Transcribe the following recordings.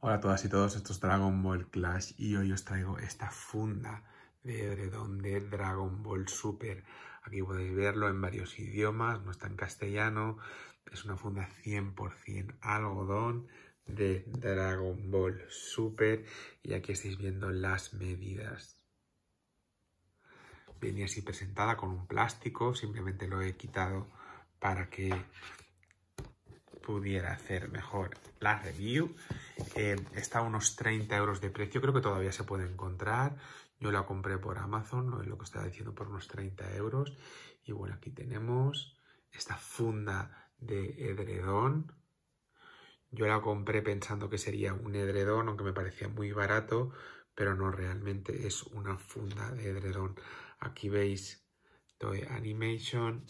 Hola a todas y todos, esto es Dragon Ball Clash y hoy os traigo esta funda de edredón de Dragon Ball Super. Aquí podéis verlo en varios idiomas, no está en castellano, es una funda 100% algodón de Dragon Ball Super y aquí estáis viendo las medidas. Venía así presentada con un plástico, simplemente lo he quitado para que pudiera hacer mejor la review eh, está a unos 30 euros de precio, creo que todavía se puede encontrar. Yo la compré por Amazon, no es lo que estaba diciendo, por unos 30 euros. Y bueno, aquí tenemos esta funda de edredón. Yo la compré pensando que sería un edredón, aunque me parecía muy barato, pero no realmente es una funda de edredón. Aquí veis Toy Animation.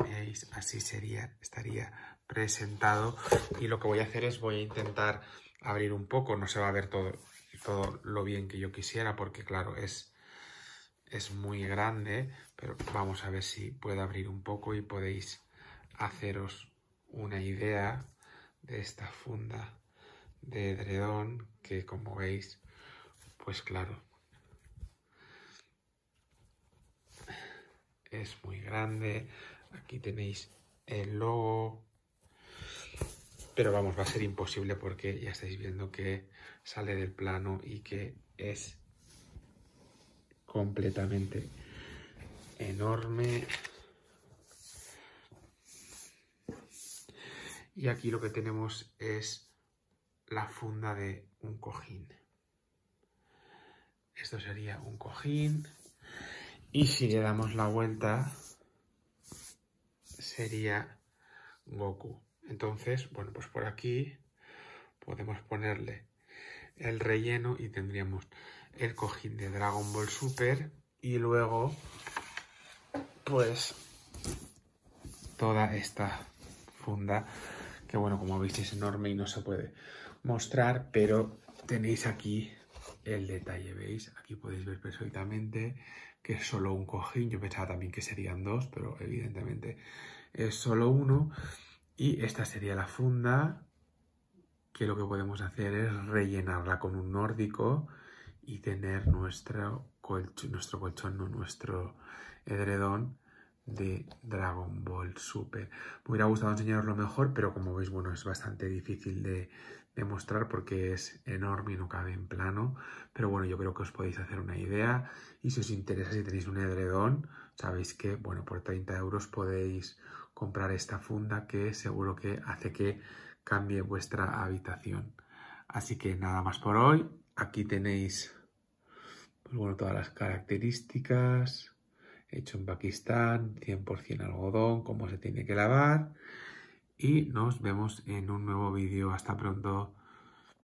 ¿Veis? Así sería, estaría presentado y lo que voy a hacer es voy a intentar abrir un poco, no se va a ver todo, todo lo bien que yo quisiera porque claro, es, es muy grande, pero vamos a ver si puedo abrir un poco y podéis haceros una idea de esta funda de edredón que como veis, pues claro, es muy grande. Aquí tenéis el logo, pero vamos, va a ser imposible porque ya estáis viendo que sale del plano y que es completamente enorme. Y aquí lo que tenemos es la funda de un cojín. Esto sería un cojín. Y si le damos la vuelta, sería Goku. Entonces, bueno, pues por aquí podemos ponerle el relleno y tendríamos el cojín de Dragon Ball Super y luego pues toda esta funda que bueno como veis es enorme y no se puede mostrar pero tenéis aquí el detalle veis aquí podéis ver perfectamente que es solo un cojín yo pensaba también que serían dos pero evidentemente es solo uno y esta sería la funda, que lo que podemos hacer es rellenarla con un nórdico y tener nuestro colchón, nuestro nuestro edredón de Dragon Ball Super. Me hubiera gustado lo mejor, pero como veis, bueno, es bastante difícil de, demostrar porque es enorme y no cabe en plano. Pero bueno, yo creo que os podéis hacer una idea. Y si os interesa, si tenéis un edredón, sabéis que, bueno, por 30 euros podéis comprar esta funda que seguro que hace que cambie vuestra habitación. Así que nada más por hoy. Aquí tenéis, pues bueno, todas las características hecho en Pakistán, 100% algodón, cómo se tiene que lavar. Y nos vemos en un nuevo vídeo. Hasta pronto.